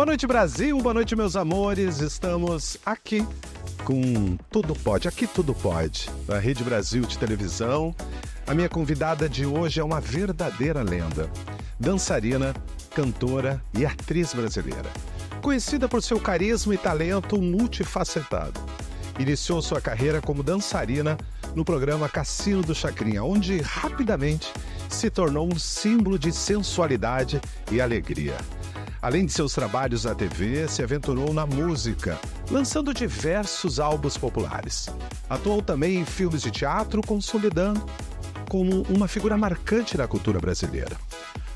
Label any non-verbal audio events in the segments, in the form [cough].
Boa noite, Brasil. Boa noite, meus amores. Estamos aqui com Tudo Pode. Aqui tudo pode. Da Rede Brasil de televisão. A minha convidada de hoje é uma verdadeira lenda. Dançarina, cantora e atriz brasileira. Conhecida por seu carisma e talento multifacetado. Iniciou sua carreira como dançarina no programa Cassino do Chacrinha, onde rapidamente se tornou um símbolo de sensualidade e alegria Além de seus trabalhos na TV, se aventurou na música, lançando diversos álbuns populares. Atuou também em filmes de teatro, consolidando como uma figura marcante na cultura brasileira.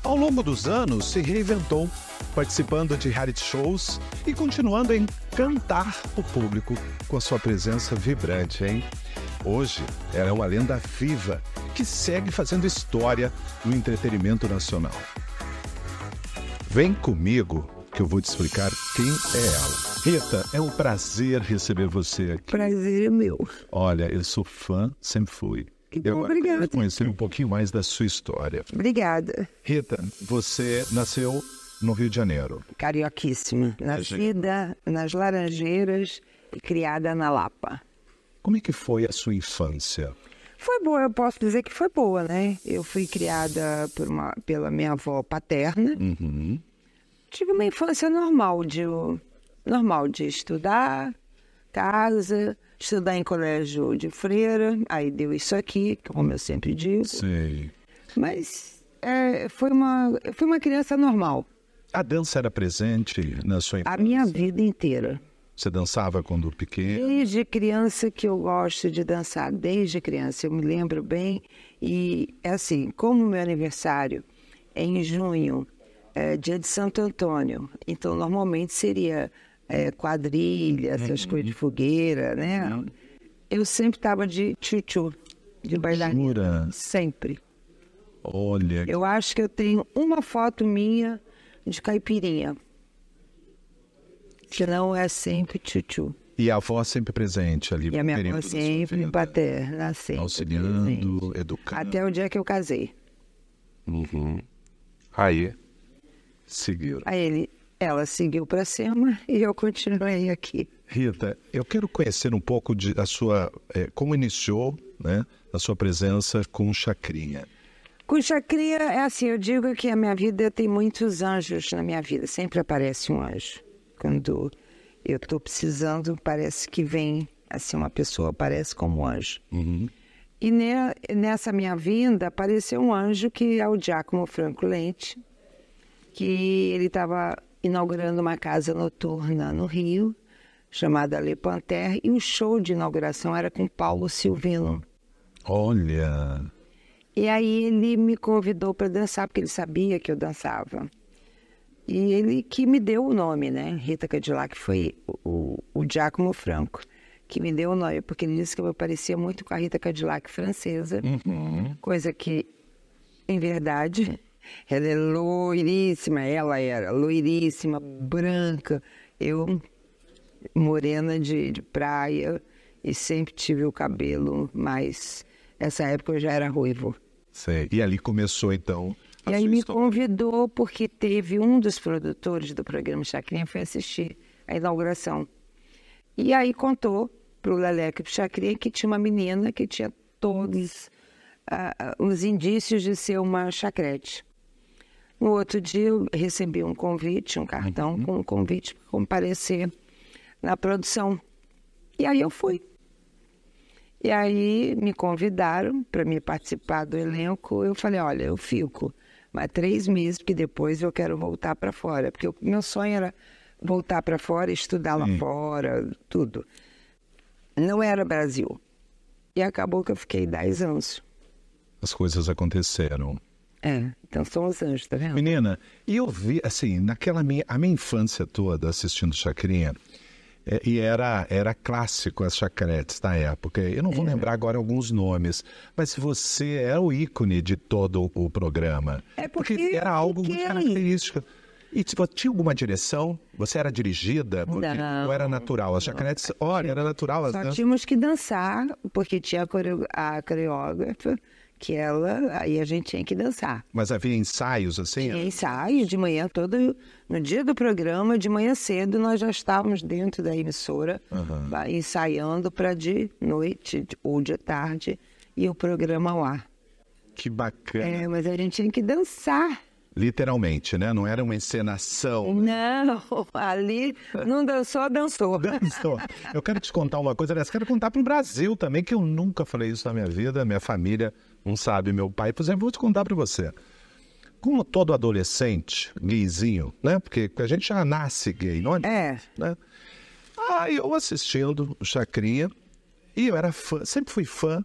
Ao longo dos anos, se reinventou, participando de reality shows e continuando a encantar o público com a sua presença vibrante, hein? Hoje, ela é uma lenda viva que segue fazendo história no entretenimento nacional. Vem comigo que eu vou te explicar quem é ela. Rita, é um prazer receber você aqui. Prazer é meu. Olha, eu sou fã, sempre fui. Eu Obrigada. conhecer um pouquinho mais da sua história. Obrigada. Rita, você nasceu no Rio de Janeiro. Carioquíssima. Nascida nas Laranjeiras e criada na Lapa. Como é que foi a sua infância? foi boa, eu posso dizer que foi boa, né? Eu fui criada por uma, pela minha avó paterna. Uhum. Tive uma infância normal de, normal de estudar, casa, estudar em colégio de freira. Aí deu isso aqui, como eu sempre digo. Sei. Mas é, foi, uma, foi uma criança normal. A dança era presente na sua infância? A minha vida inteira. Você dançava quando pequena? Desde criança que eu gosto de dançar, desde criança, eu me lembro bem. E, é assim, como meu aniversário é em junho, é dia de Santo Antônio, então normalmente seria é, quadrilha, essas uhum. coisas de fogueira, né? Eu sempre estava de tchutchu, de bailarina. Jura? Sempre. Olha. Eu acho que eu tenho uma foto minha de caipirinha que não é sempre tchutchu. E a avó sempre presente ali. E a minha avó sempre vida, paterna, sempre. Auxiliando, presente. educando. Até o dia que eu casei. Uhum. Aí, seguiram. Aí ele, ela seguiu para cima e eu continuei aqui. Rita, eu quero conhecer um pouco de a sua, é, como iniciou, né, a sua presença com Chacrinha. Com Chacrinha é assim, eu digo que a minha vida tem muitos anjos na minha vida, sempre aparece um anjo quando eu estou precisando, parece que vem assim uma pessoa, parece como um anjo. Uhum. E ne, nessa minha vinda apareceu um anjo que é o Giacomo Franco Lente, que ele estava inaugurando uma casa noturna no Rio, chamada Le Panter, e o show de inauguração era com Paulo Silvino. Olha! E aí ele me convidou para dançar, porque ele sabia que eu dançava. E ele que me deu o nome, né? Rita Cadillac foi o, o, o Giacomo Franco que me deu o nome, porque ele disse que eu parecia muito com a Rita Cadillac francesa, uhum. coisa que, em verdade, [laughs] ela é loiríssima, ela era loiríssima, branca, eu morena de, de praia e sempre tive o cabelo, mas essa época eu já era ruivo. Sei. E ali começou então e aí me convidou porque teve um dos produtores do programa Chacrinha foi assistir a inauguração. E aí contou para o Leleco e para Chacrinha que tinha uma menina que tinha todos uh, os indícios de ser uma chacrete. No outro dia eu recebi um convite, um cartão uhum. com um convite para comparecer na produção. E aí eu fui. E aí me convidaram para me participar do elenco. Eu falei, olha, eu fico mas três meses que depois eu quero voltar para fora, porque o meu sonho era voltar para fora, estudar lá Sim. fora, tudo. Não era Brasil. E acabou que eu fiquei dez anos. As coisas aconteceram. É, então são os anjos, tá vendo? Menina, e eu vi, assim, naquela minha, a minha infância toda assistindo Chacrinha, é, e era, era clássico as chacretes da época. Eu não vou é. lembrar agora alguns nomes, mas você é o ícone de todo o programa. É porque, porque era algo porque... muito é característico. E tipo, tinha alguma direção? Você era dirigida? Porque não, ou era natural? As chacretes, olha, era natural. As Só tínhamos que dançar, porque tinha a coreógrafa que ela, aí a gente tinha que dançar. Mas havia ensaios assim? Tinha ensaio de manhã todo, no dia do programa, de manhã cedo nós já estávamos dentro da emissora, uhum. ensaiando para de noite ou de tarde e o programa ao ar. Que bacana. É, mas a gente tinha que dançar. Literalmente, né? Não era uma encenação. Não, ali não dançou, dançou. [laughs] Dançou. Eu quero te contar uma coisa, aliás, quero contar para o Brasil também, que eu nunca falei isso na minha vida, minha família não sabe, meu pai. Por exemplo, vou te contar para você. Como todo adolescente, gayzinho, né? Porque a gente já nasce gay, não é? É. Né? Ah, eu assistindo o Chacrinha, e eu era fã, sempre fui fã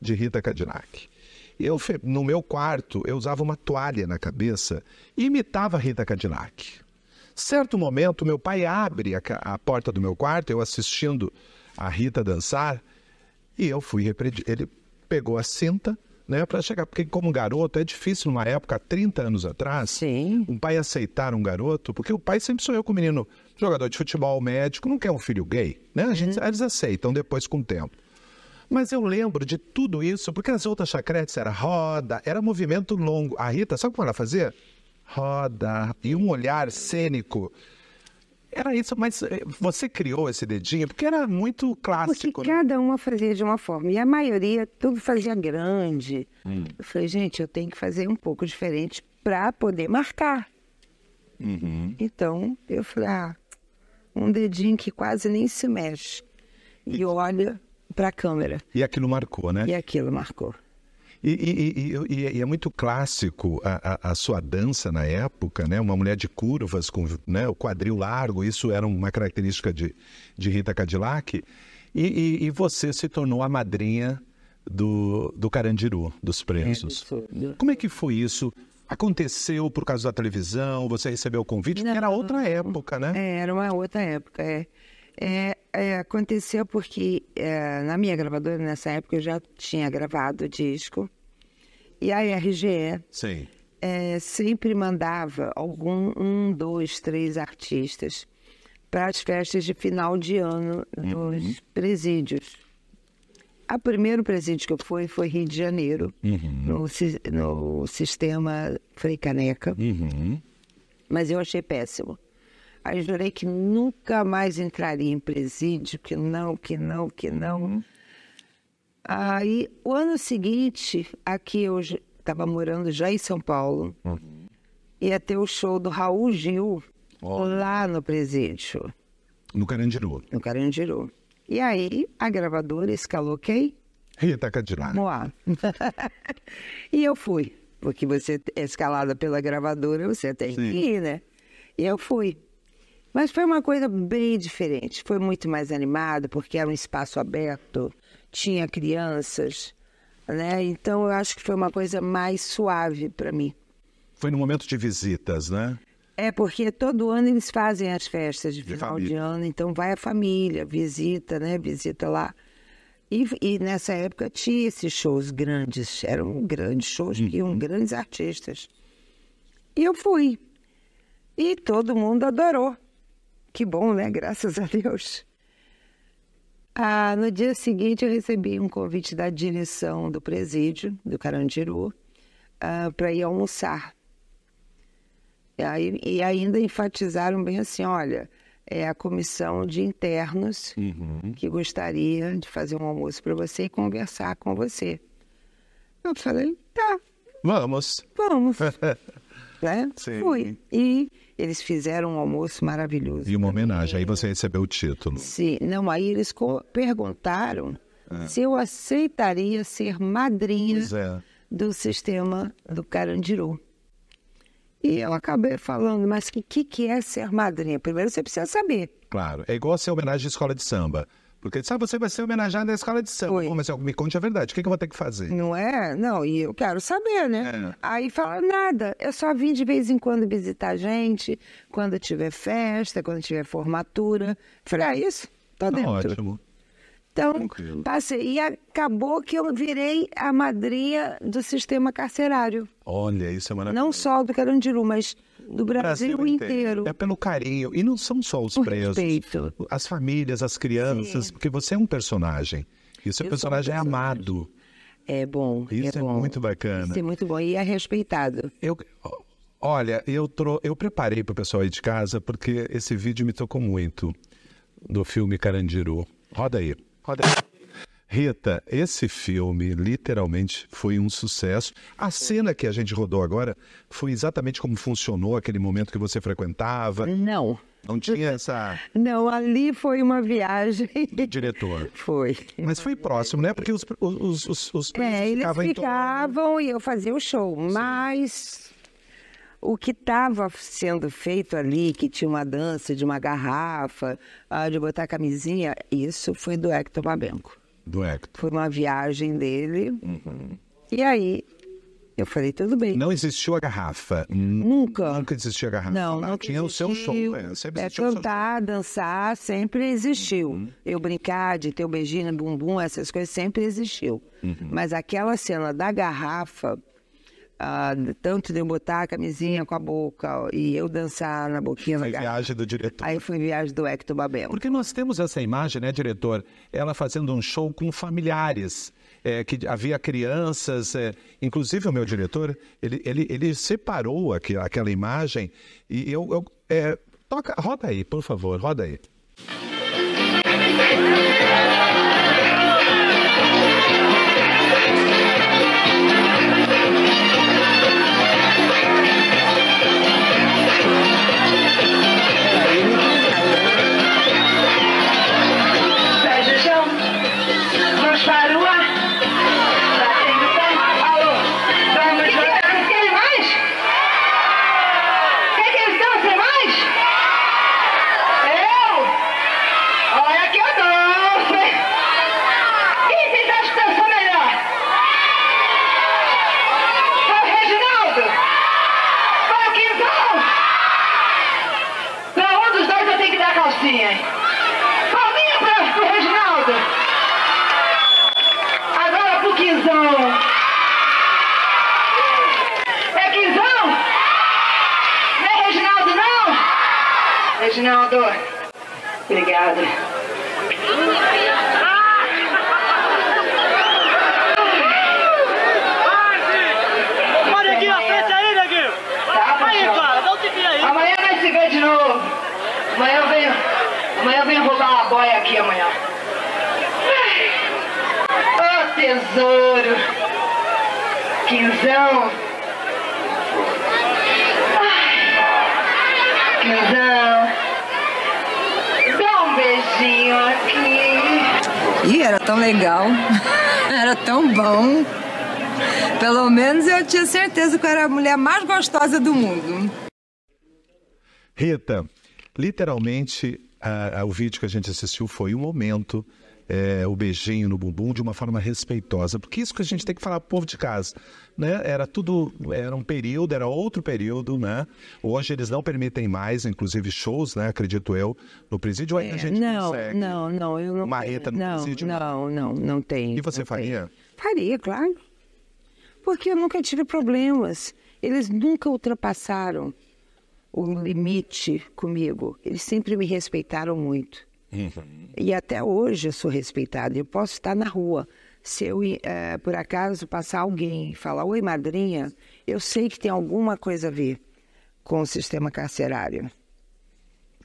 de Rita Cadillac. Eu, no meu quarto, eu usava uma toalha na cabeça e imitava Rita Cadillac. Certo momento, meu pai abre a, a porta do meu quarto, eu assistindo a Rita dançar, e eu fui repreendido. Ele pegou a cinta, né, para chegar. Porque, como garoto, é difícil numa época, 30 anos atrás, Sim. um pai aceitar um garoto, porque o pai sempre sonhou com um menino jogador de futebol, médico, não quer um filho gay, né? A gente, uhum. Eles aceitam depois com o tempo. Mas eu lembro de tudo isso, porque as outras chacretes era roda, era movimento longo. A Rita, sabe como ela fazia? Roda. E um olhar cênico. Era isso, mas eh, você criou esse dedinho porque era muito clássico. Porque né? cada uma fazia de uma forma. E a maioria, tudo fazia grande. Hum. Eu falei, gente, eu tenho que fazer um pouco diferente para poder marcar. Uhum. Então, eu falei, ah, um dedinho que quase nem se mexe. E olha, para a câmera. E aquilo marcou, né? E aquilo marcou. E, e, e, e, é muito clássico a, a, a, sua dança na época, né? Uma mulher de curvas com né? o quadril largo, isso era uma característica de, de Rita Cadillac. E, você se tornou a madrinha do, do Carandiru, dos presos. É, Como é que foi isso? Aconteceu por causa da televisão? Você recebeu o convite? Não, era outra época, né? É, era uma outra época, é. É, é, aconteceu porque é, na minha gravadora, nessa época, eu já tinha gravado disco. E a RGE é, sempre mandava algum, um, dois, três artistas para as festas de final de ano dos uhum. presídios. O primeiro presídio que eu fui foi Rio de Janeiro, uhum. no, no, sistema Frei Caneca. Uhum. Mas eu achei péssimo. Aí jurei que nunca mais entraria em presídio, que não, que não, que não. Uhum. Aí, o ano seguinte, aqui eu estava morando já em São Paulo, uhum. ia ter o show do Raul Gil oh. lá no presídio. No Carandiru. No Carandiru. E aí, a gravadora escalou quem? Rita Cadillac. Moá. [laughs] e eu fui. Porque você é escalada pela gravadora, você tem Sim. que ir, né? E eu fui. Mas foi uma coisa bem diferente. Foi muito mais animado, porque era um espaço aberto, tinha crianças, né? Então eu acho que foi uma coisa mais suave para mim. Foi no momento de visitas, né? É, porque todo ano eles fazem as festas de, final de ano, então vai a família, visita, né? Visita lá. E, e, nessa época tinha esses shows grandes, eram grandes shows, uhum. iam grandes artistas. E eu fui. E todo mundo adorou. Que bom, né? Graças a Deus. Ah, no dia seguinte, eu recebi um convite da direção do presídio do Carandiru ah, para ir almoçar. E, aí, e, ainda enfatizaram bem assim: olha, é a comissão de internos uhum. que gostaria de fazer um almoço para você e conversar com você. Eu falei: tá. Vamos. Vamos. [laughs] né? Sim. Fui. E eles fizeram um almoço maravilhoso. E uma homenagem, aí você recebeu o título. Sim, não, aí eles perguntaram é. se eu aceitaria ser madrinha é. do sistema do Carandiru. E eu acabei falando, mas o que, que, que é ser madrinha? Primeiro você precisa saber. Claro, é igual ser homenagem à escola de samba. Porque sabe, você vai ser homenageado na escola de samba. Oi. Pô, mas ó, me conte a verdade, o que, que eu vou ter que fazer? Não é? Não, e eu quero saber, né? É. Aí fala, nada, eu só vim de vez em quando visitar a gente, quando tiver festa, quando tiver formatura. Falei, ah, isso? Tá, tá dentro. Ótimo. Então, Tranquilo. passei. E acabou que eu virei a madrinha do sistema carcerário. Olha, isso é maravilhoso. Não só do Carandiru, mas do Brasil, Brasil inteiro. inteiro. É pelo carinho. E não são só os Por presos. Respeito. As famílias, as crianças, Sim. porque você é um personagem. E o seu personagem, um é personagem é amado. É bom. Isso é, é bom. muito bacana. Isso é muito bom e é respeitado. Eu, olha, eu, tro... eu preparei para o pessoal aí de casa porque esse vídeo me tocou muito do filme Carandiru. Roda aí. Roda aí. Rita, esse filme literalmente foi um sucesso. A cena que a gente rodou agora foi exatamente como funcionou aquele momento que você frequentava? Não. Não tinha essa. Não, ali foi uma viagem. Do diretor. [laughs] Foi. Mas foi próximo, né? Porque os. os, os, os é, eles ficavam, ficavam e eu fazia o show. Sim. Mas o que estava sendo feito ali, que tinha uma dança de uma garrafa, ah, de botar camisinha, isso foi do Hector Babenco. Do Hector. Foi uma viagem dele. Uhum. E aí eu falei, tudo bem. Não existiu a garrafa. Nunca. Nunca existiu a garrafa. Não, não tinha o seu som. É, sempre é cantar, dançar, sempre existiu. Uhum. Eu brincar de ter o beijinho, bumbum, essas coisas, sempre existiu. Uhum. Mas aquela cena da garrafa, Uh, tanto de eu botar a camisinha com a boca e eu dançar na boquinha. Foi viagem do diretor. Aí foi viagem do Hector Babel. Porque nós temos essa imagem, né, diretor? Ela fazendo um show com familiares. É, que havia crianças, é, inclusive o meu diretor, ele, ele, ele separou aqui, aquela imagem e eu, eu é, toca, roda aí, por favor, roda aí. vai aqui amanhã. Oh, tesouro. Quinzão. Quinzão. Dá um beijinho aqui. Ih, era tão legal. [laughs] era tão bom. Pelo menos eu tinha certeza que eu era a mulher mais gostosa do mundo. Rita, literalmente a, a, o vídeo que a gente assistiu foi um momento, é, o beijinho no bumbum de uma forma respeitosa, porque isso que a gente tem que falar pro povo de casa, né? Era tudo, era um período, era outro período, né? Hoje eles não permitem mais, inclusive shows, né? Acredito eu, no presídio é, a gente não, consegue. Não, não, não. Marreta no não, presídio? Não, não, não tem. E você faria? Tem. Faria, claro, porque eu nunca tive problemas. Eles nunca ultrapassaram o limite comigo. Eles sempre me respeitaram muito. Uhum. E até hoje eu sou respeitada. Eu posso estar na rua. Se eu, é, por acaso, passar alguém e falar, oi, madrinha, eu sei que tem alguma coisa a ver com o sistema carcerário.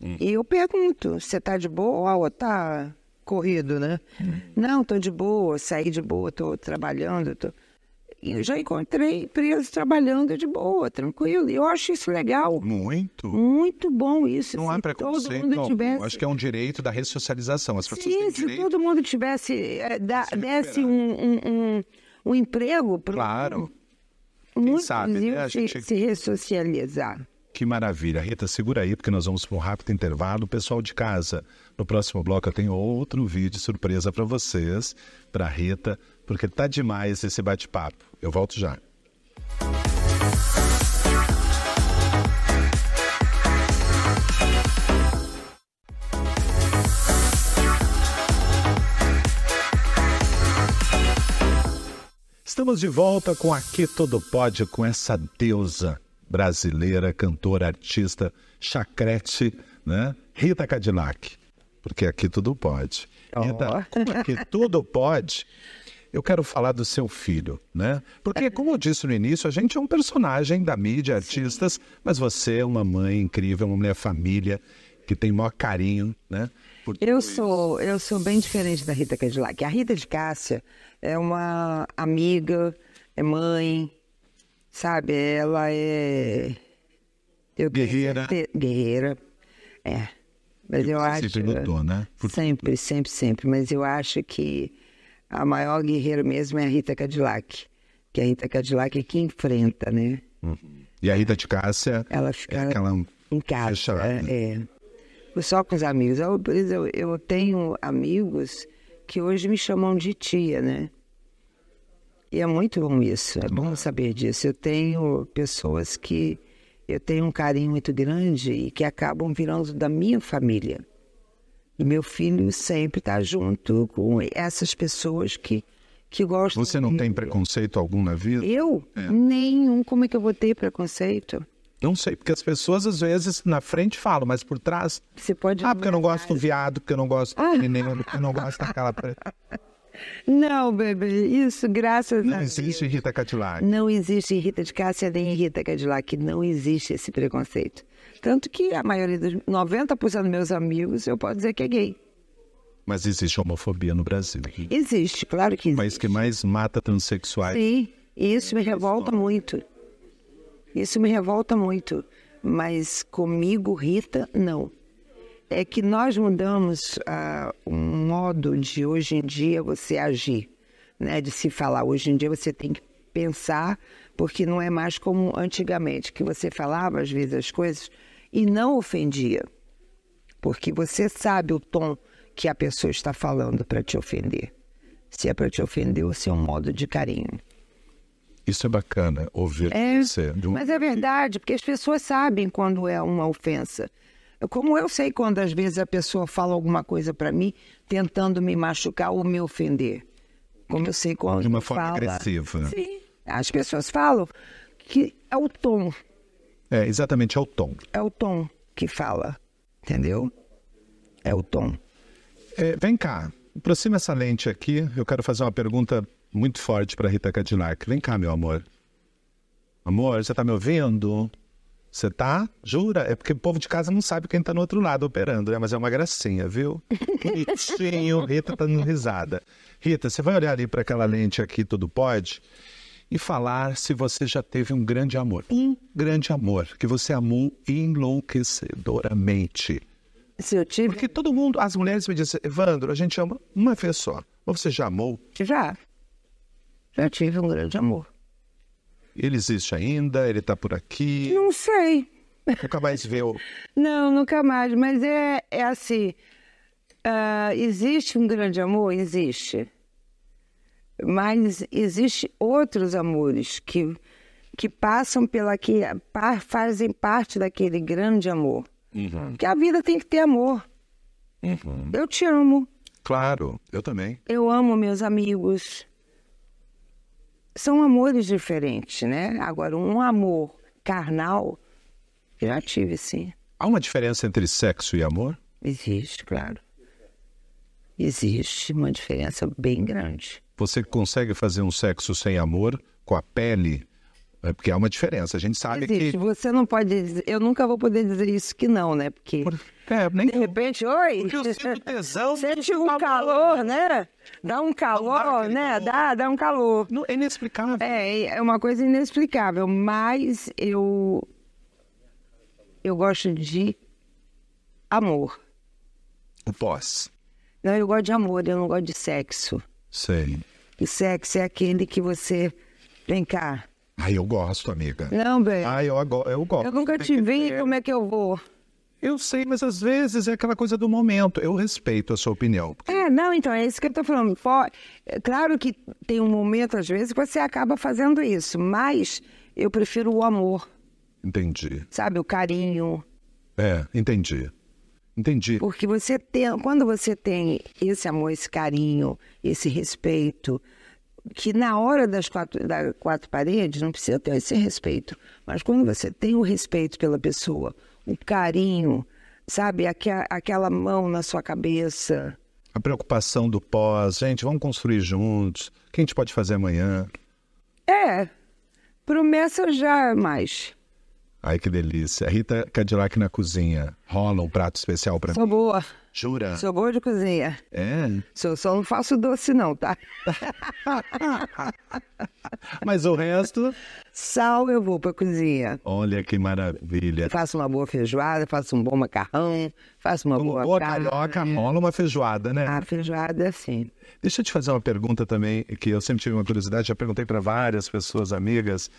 Uhum. E eu pergunto, você está de boa ou está corrido, né? Uhum. Não, estou de boa, saí de boa, estou trabalhando. Tô eu já encontrei presos trabalhando de boa, tranquilo. E eu acho isso legal. Muito. Muito bom isso. Não há preconceito. Todo mundo não, Acho que é um direito da ressocialização. As pessoas Sim, têm se todo mundo tivesse, é, da, desse um, um, um, um emprego... para. Claro. Quem Muito sabe, né? A gente... se ressocializar. Que maravilha. Rita, segura aí, porque nós vamos para um rápido intervalo. Pessoal de casa, no próximo bloco eu tenho outro vídeo surpresa para vocês, para Rita, porque tá demais esse bate-papo. Eu volto já. Estamos de volta com Aqui Todo Pode, com essa deusa brasileira, cantora, artista, chacrete, né? Rita Cadillac. Porque aqui tudo pode. Oh. Rita, como aqui é tudo pode, eu quero falar do seu filho, né? Porque, como eu disse no início, a gente é um personagem da mídia, artistas, Sim. mas você é uma mãe incrível, uma mulher família, que tem maior carinho, né? Eu sou, eu sou bem diferente da Rita Cadillac. A Rita de Cássia é uma amiga, é mãe, sabe? Ela é. Eu guerreira. Guerreira. É. Mas eu acho. Sempre lutou, né? Por... Sempre, sempre, sempre. Mas eu acho que a maior guerreira mesmo é a Rita Cadillac. Que a Rita Cadillac é que enfrenta, né? Uhum. E a Rita de Cássia. Ela fica. É aquela... É em casa. Né? É. Só com os amigos. Eu, eu, eu tenho amigos que hoje me chamam de tia, né? E é muito bom isso, é bom saber disso. Eu tenho pessoas que eu tenho um carinho muito grande e que acabam virando da minha família. E meu filho sempre está junto com essas pessoas que, que gostam. Você não de... tem preconceito algum na vida? Eu? É. Nenhum. Como é que eu vou ter preconceito? Não sei, porque as pessoas às vezes na frente falam, mas por trás. Você pode. Ah, porque eu não gosto do viado, porque eu não gosto do menino, porque eu não gosto daquela. [laughs] Não, bebê, isso, graças não a Deus. Não existe Rita Cadillac. Não existe Rita de Cássia nem Rita Cadillac, não existe esse preconceito. Tanto que a maioria dos 90% dos meus amigos, eu posso dizer que é gay. Mas existe homofobia no Brasil. Existe, claro que existe. Mas que mais mata transexuais. Sim, isso me revolta muito. Isso me revolta muito. Mas comigo, Rita, não é que nós mudamos uh, um modo de hoje em dia você agir, né? De se falar. Hoje em dia você tem que pensar, porque não é mais como antigamente, que você falava às vezes as coisas e não ofendia. Porque você sabe o tom que a pessoa está falando para te ofender. Se é para te ofender, o seu é modo de carinho. Isso é bacana ouvir é, você. Mas é verdade, porque as pessoas sabem quando é uma ofensa. Como eu sei quando às vezes a pessoa fala alguma coisa para mim tentando me machucar ou me ofender. Como eu sei quando. De uma forma fala. agressiva. Sim. As pessoas falam que é o tom. É, exatamente, é o tom. É o tom que fala, entendeu? É o tom. É, vem cá, aproxima essa lente aqui. Eu quero fazer uma pergunta muito forte para Rita Cadillac. Vem cá, meu amor. Amor, você está me ouvindo? Você tá? Jura? É porque o povo de casa não sabe quem tá no outro lado operando, né? Mas é uma gracinha, viu? [laughs] Bonitinho. Rita tá dando risada. Rita, você vai olhar ali para aquela lente aqui, tudo pode? E falar se você já teve um grande amor. Um grande amor que você amou enlouquecedoramente. Se eu tive. Porque todo mundo, as mulheres me dizem, Evandro, a gente ama uma vez só. Mas você já amou? Já. Já tive um grande amor. Ele existe ainda? Ele está por aqui? Não sei. Nunca mais viu? Não, nunca mais. Mas é, é assim: uh, existe um grande amor? Existe. Mas existe outros amores que, que passam pela que par, fazem parte daquele grande amor. Uhum. Porque a vida tem que ter amor. Uhum. Eu te amo. Claro, eu também. Eu amo meus amigos são amores diferentes, né? Agora, um amor carnal, já tive, sim. Há uma diferença entre sexo e amor? Existe, claro. Existe uma diferença bem grande. Você consegue fazer um sexo sem amor com a pele é porque é uma diferença. A gente sabe Existe. que. Você não pode dizer. Eu nunca vou poder dizer isso que não, né? Porque. Por... É, nem... De repente, oi! Porque eu sinto tesão. [laughs] Sente um calor, né? Dá um calor, dá né? Calor. Dá, dá um calor. Não, é inexplicável. É, é uma coisa inexplicável. Mas eu. Eu gosto de amor. O pós. Não, eu gosto de amor, eu não gosto de sexo. Sei. O sexo é aquele que você. Vem cá ah, eu gosto, amiga. Não, bem. Ah, eu, eu gosto. Eu nunca te vi, ter... como é que eu vou? Eu sei, mas às vezes é aquela coisa do momento. Eu respeito a sua opinião. É, não, então, é isso que eu tô falando. É claro que tem um momento, às vezes, que você acaba fazendo isso, mas eu prefiro o amor. Entendi. Sabe, o carinho. É, entendi. Entendi. Porque você tem, quando você tem esse amor, esse carinho, esse respeito, que na hora das quatro, da quatro paredes não precisa ter esse respeito, mas quando você tem o respeito pela pessoa, o carinho, sabe, aquela mão na sua cabeça. A preocupação do pós, gente, vamos construir juntos, o que a gente pode fazer amanhã? É, promessa já é mais. Ai, que delícia. Rita Cadillac na cozinha. Rola um prato especial pra Sou mim. Sou boa. Jura? Sou boa de cozinha. É? Só, só não faço doce não, tá? [laughs] Mas o resto? Sal eu vou pra cozinha. Olha que maravilha. Faço uma boa feijoada, faço um bom macarrão, faço uma Com boa, boa carne. carioca, rola uma feijoada, né? Ah, feijoada sim. Deixa eu te fazer uma pergunta também, que eu sempre tive uma curiosidade, já perguntei para várias pessoas amigas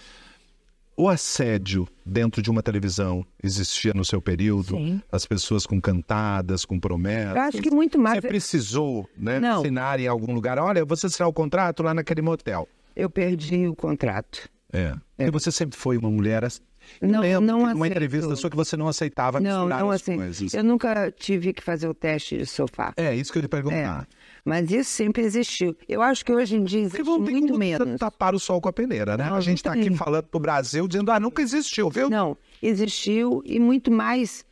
o assédio dentro de uma televisão existia no seu período? Sim. As pessoas com cantadas, com promessas? Eu acho que muito mais. Você precisou né, Não. assinar em algum lugar? Olha, você assinar o contrato lá naquele motel. Eu perdi o contrato. É. é. E você sempre foi uma mulher não, assim? eu não numa entrevista sua que você não aceitava não, misturar não as aceito. coisas. Eu nunca tive que fazer o teste de sofá. É, isso que eu ia perguntar. É. Mas isso sempre existiu. Eu acho que hoje em dia existe Porque vão ter muito menos. tapar o sol com a peneira, né? Não, a gente está aqui falando o Brasil dizendo, ah, nunca existiu, viu? Não, existiu e muito mais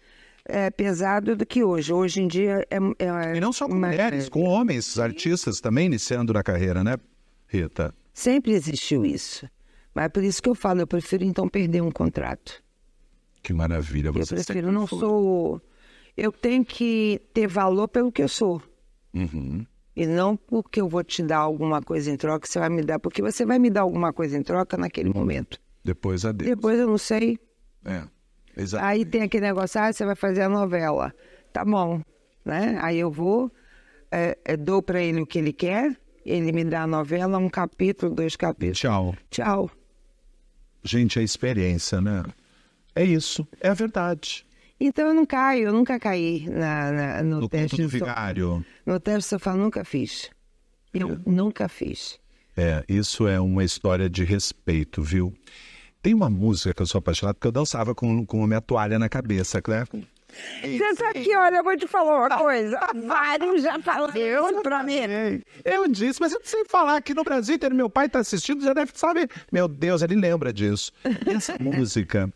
é, pesado do que hoje. Hoje em dia é. é e não só com uma... mulheres, com homens, artistas também iniciando na carreira, né, Rita? Sempre existiu isso. Mas é por isso que eu falo, eu prefiro então perder um contrato. Que maravilha, você Eu prefiro, não sou. Eu tenho que ter valor pelo que eu sou. Uhum. E não porque eu vou te dar alguma coisa em troca, você vai me dar, porque você vai me dar alguma coisa em troca naquele hum. momento. Depois a Deus. Depois eu não sei. É. Exatamente. Aí tem aquele negócio, ah, você vai fazer a novela. Tá bom, né? Aí eu vou, é, é, dou para ele o que ele quer, ele me dá a novela, um capítulo, dois capítulos. Tchau. Tchau. Gente, é experiência, né? É isso, é a verdade. Então eu não caio, eu nunca caí na, na no, no teste. do vigário. No teste sofá nunca fiz. Eu é. nunca fiz. É, isso é uma história de respeito, viu? Tem uma música que eu sou apaixonado, porque eu dançava com, com a minha toalha na cabeça, né? Você aqui, olha, eu vou te falar uma coisa. Vários já falaram pra mim. Eu disse, mas eu sei falar aqui no Brasil inteiro. Meu pai tá assistindo, já deve saber. Meu Deus, ele lembra disso. Essa [laughs] música,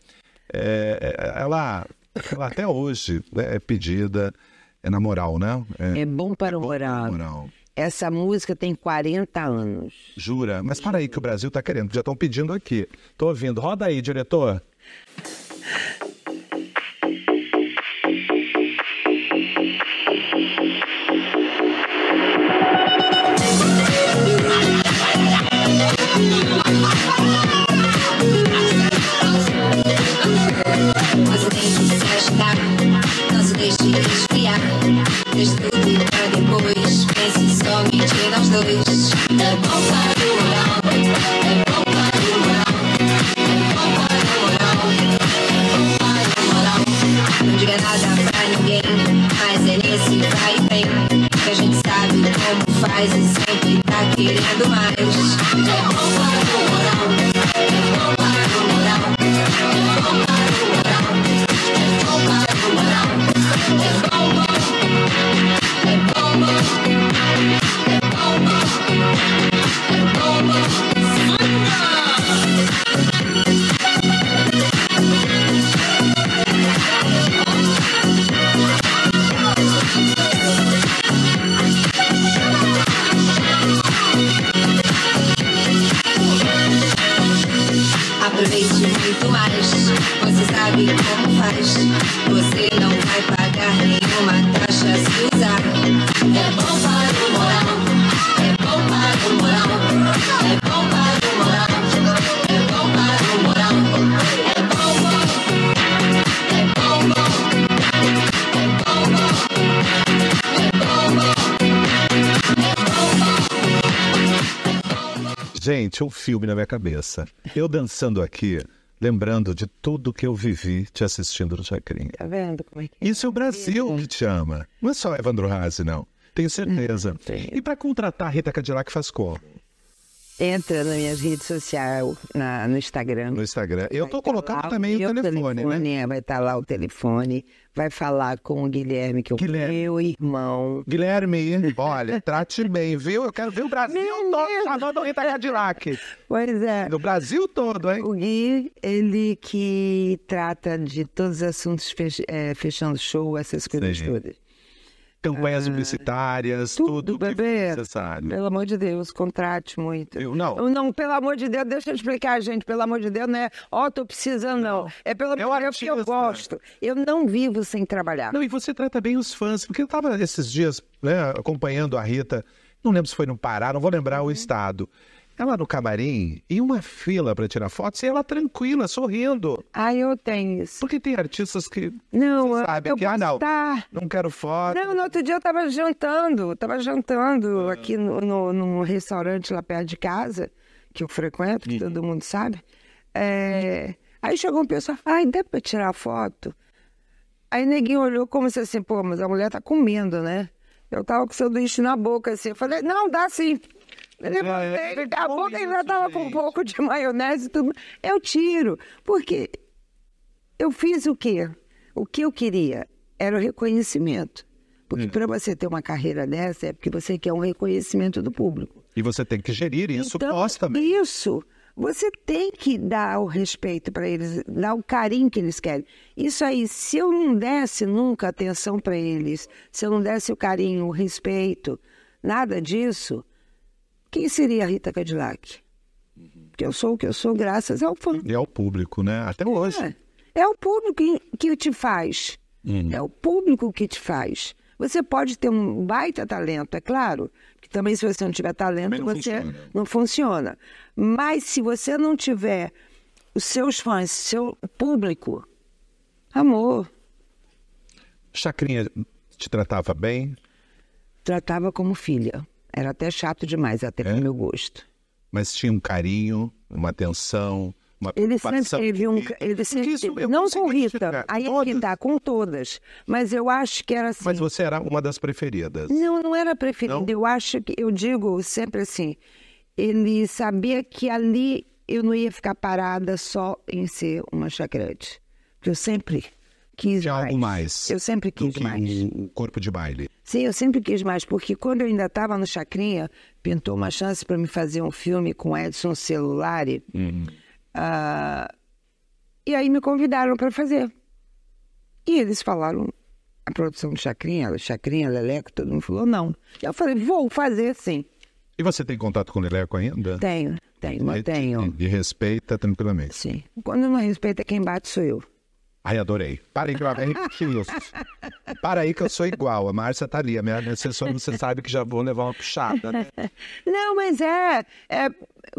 é, é ela até hoje, né, é pedida, é na moral, né? É, é bom para o moral. moral. Essa música tem 40 anos. Jura? Mas para aí que o Brasil está querendo, já estão pedindo aqui. estou ouvindo. Roda aí, diretor. livres tudo pra depois. Pense somente nós dois. É bom para o moral, é bom para o moral, é bom para o moral, é bom para o moral. Não diga nada pra ninguém, mas é nesse vai e vem que a gente sabe como faz e sempre tá querendo mais. É bom para o moral. Gente, um filme na minha cabeça. Eu dançando aqui, lembrando de tudo que eu vivi te assistindo no Chacrinha. Tá vendo como é que é? Isso é o Brasil que te ama. Não é só Evandro Razi, não. Tenho certeza. Uhum, e para contratar a Rita Cadillac faz como? Entra nas minhas redes sociais, na, no Instagram. No Instagram. Eu estou tá colocando também o telefone, telefone, né? Vai estar tá lá o telefone. Vai falar com o Guilherme, que é o Guilherme. meu irmão. Guilherme, olha, trate bem, viu? Eu quero ver o Brasil todo falando Rita Cadillac. Pois é. Do Brasil todo, hein? O Gui, ele que trata de todos os assuntos, fech... é, fechando show, essas coisas Sim. todas. Então, campanhas ah, publicitárias, tudo, tudo bebê. necessário. Pelo amor de Deus, contrate muito. Eu não. Eu, não, pelo amor de Deus, deixa eu explicar, gente. Pelo amor de Deus, não é, ó, oh, tô precisando, não. não. É pelo é amor de Deus que eu gosto. Eu não vivo sem trabalhar. Não, e você trata bem os fãs, porque eu tava esses dias né, acompanhando a Rita, não lembro se foi no Pará, não vou lembrar uhum. o estado. Ela no camarim, em uma fila para tirar fotos, e ela tranquila, sorrindo. Ah, eu tenho isso. Porque tem artistas que não eu que, ah, não, estar... não quero foto. Não, no outro dia eu estava jantando, estava jantando ah. aqui no, no, num restaurante lá perto de casa, que eu frequento, que uhum. todo mundo sabe. É... Aí chegou um pessoal, ai, dá para tirar foto? Aí ninguém olhou como se assim, pô, mas a mulher tá comendo, né? Eu tava com o sanduíche na boca, assim. Eu falei, não, dá sim é, é, é a boca ainda estava com um pouco de maionese e tudo. Eu tiro, porque eu fiz o quê? O que eu queria era o reconhecimento. Porque hum. para você ter uma carreira dessa é porque você quer um reconhecimento do público. E você tem que gerir isso então, Isso. Você tem que dar o respeito para eles, dar o carinho que eles querem. Isso aí, se eu não desse nunca atenção para eles, se eu não desse o carinho, o respeito, nada disso, quem seria a Rita Cadillac? Que eu sou o que eu sou graças ao fã. E ao público, né? Até é. hoje. É, é o público que, que te faz. Hum. É o público que te faz. Você pode ter um baita talento, é claro, que também se você não tiver talento, não você funciona. Né? não funciona. Mas se você não tiver os seus fãs, seu público, amor. Chacrinha te tratava bem? Tratava como filha. Era até chato demais, até é? pro meu gosto. Mas tinha um carinho, uma atenção, uma ele sempre teve um. Ele sempre isso, teve, não com Rita, aí todas. é que tá, com todas. Mas eu acho que era assim. Mas você era uma das preferidas. Não, não era preferida. Não? Eu acho que, eu digo sempre assim, ele sabia que ali eu não ia ficar parada só em ser uma chacrante. Porque eu sempre quis Tinha mais. algo mais. Eu sempre quis mais. Um corpo de baile. Sim, eu sempre quis mais, porque quando eu ainda estava no Chacrinha, pintou uma chance para me fazer um filme com Edson Celulari. Uhum. Uh, e aí me convidaram para fazer. E eles falaram, a produção do Chacrinha, é Chacrinha, Leleco, todo mundo falou não. Eu falei, vou fazer sim. E você tem contato com o Leleco ainda? Tenho, tenho, e, mantenho. E, e respeita tranquilamente? Sim. Quando não respeita, quem bate sou eu. Ai, adorei. Para aí que eu arrepio. Para aí que eu sou igual. A Márcia tá ali. A minha assessora, você sabe que já vou levar uma puxada. Né? [laughs] Não, mas é, é,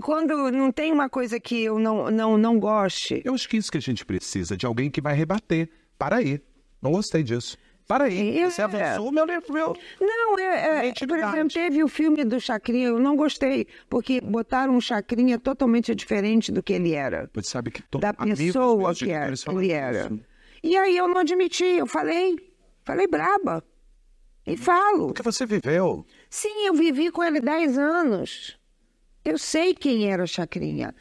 Quando não tem uma coisa que eu não, não, não goste. Eu acho que é isso que a gente precisa, de alguém que vai rebater. Para aí. Não gostei disso. Para aí, é, você avançou meu livro. Meu... Não, é, é, por exemplo, teve o filme do Chacrinha, eu não gostei, porque botaram um Chacrinha totalmente diferente do que ele era. Você sabe que Da pessoa que era, ele era. E aí eu não admiti, eu falei, falei braba. E falo. Porque você viveu. Sim, eu vivi com ele 10 anos. Eu sei quem era o Chacrinha.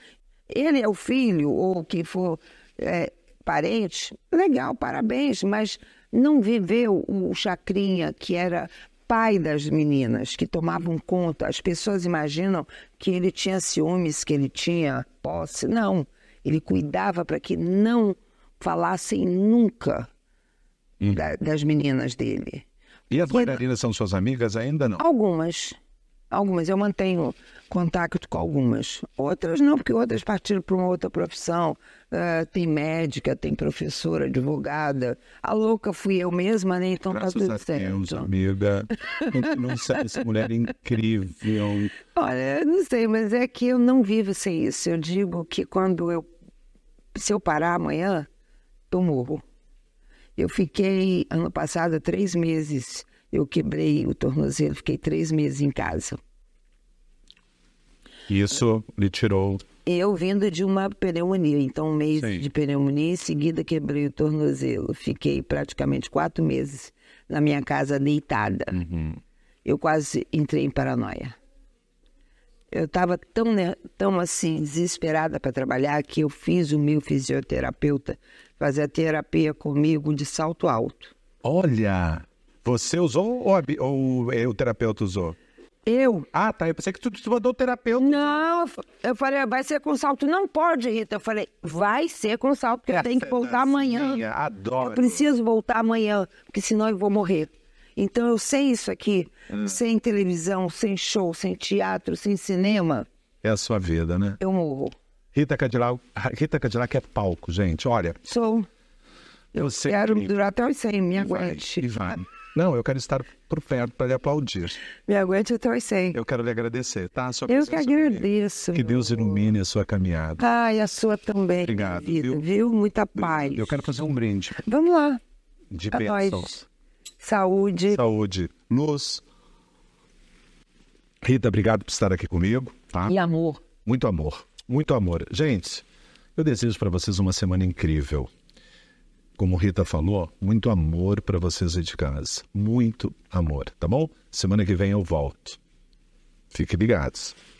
Ele é o filho, ou quem for é, parente. Legal, parabéns, mas não viveu o Chacrinha, que era pai das meninas, que tomavam conta. As pessoas imaginam que ele tinha ciúmes, que ele tinha posse. Não. Ele cuidava para que não falassem nunca hum. da, das meninas dele. E as bailarinas são suas amigas ainda não? Algumas. Algumas eu mantenho contato com algumas, outras não, porque outras partiram para uma outra profissão. Uh, tem médica, tem professora, advogada. A louca fui eu mesma, né? Então tá Graças tá tudo a certo. Deus, amiga. não sabe essa mulher é incrível. Olha, não sei, mas é que eu não vivo sem isso. Eu digo que quando eu. Se eu parar amanhã, eu morro. Eu fiquei, ano passado, três meses eu quebrei o tornozelo, fiquei três meses em casa. Isso lhe tirou. Eu vindo de uma pneumonia, então um mês Sim. de pneumonia, em seguida quebrei o tornozelo. Fiquei praticamente quatro meses na minha casa deitada. Uhum. Eu quase entrei em paranoia. Eu estava tão, né, tão assim, desesperada para trabalhar, que eu fiz o meu fisioterapeuta fazer a terapia comigo de salto alto. Olha! Você usou ou, ou o terapeuta usou? Eu? Ah, tá. Eu pensei que tu, tu mandou o terapeuta. Não, eu falei, ah, vai ser com salto. Não pode, Rita. Eu falei, vai ser com salto, porque Essa eu tenho que voltar amanhã. Minha, adoro. Eu preciso voltar amanhã, porque senão eu vou morrer. Então eu sei isso aqui. Hum. Sem televisão, sem show, sem teatro, sem cinema. É a sua vida, né? Eu morro. Rita Cadillac, Rita Cadillac é palco, gente. Olha. Sou. Eu, eu sei. Quero que... durar até os 100, me aguente. E vai. E vai. Não, eu quero estar por perto para lhe aplaudir. Me aguente até os Eu quero lhe agradecer, tá? eu que agradeço. Que Deus ilumine a sua caminhada. Ah, e a sua também. Obrigado. Vida, viu? viu? Muita paz. Eu quero fazer um brinde. Vamos lá. De a bênçãos. Saúde. Saúde. Luz. Rita, obrigado por estar aqui comigo. Tá? E amor. Muito amor. Muito amor. Gente, eu desejo para vocês uma semana incrível como Rita falou, muito amor para vocês aí de casa. Muito amor, tá bom? Semana que vem eu volto. Fiquem ligados.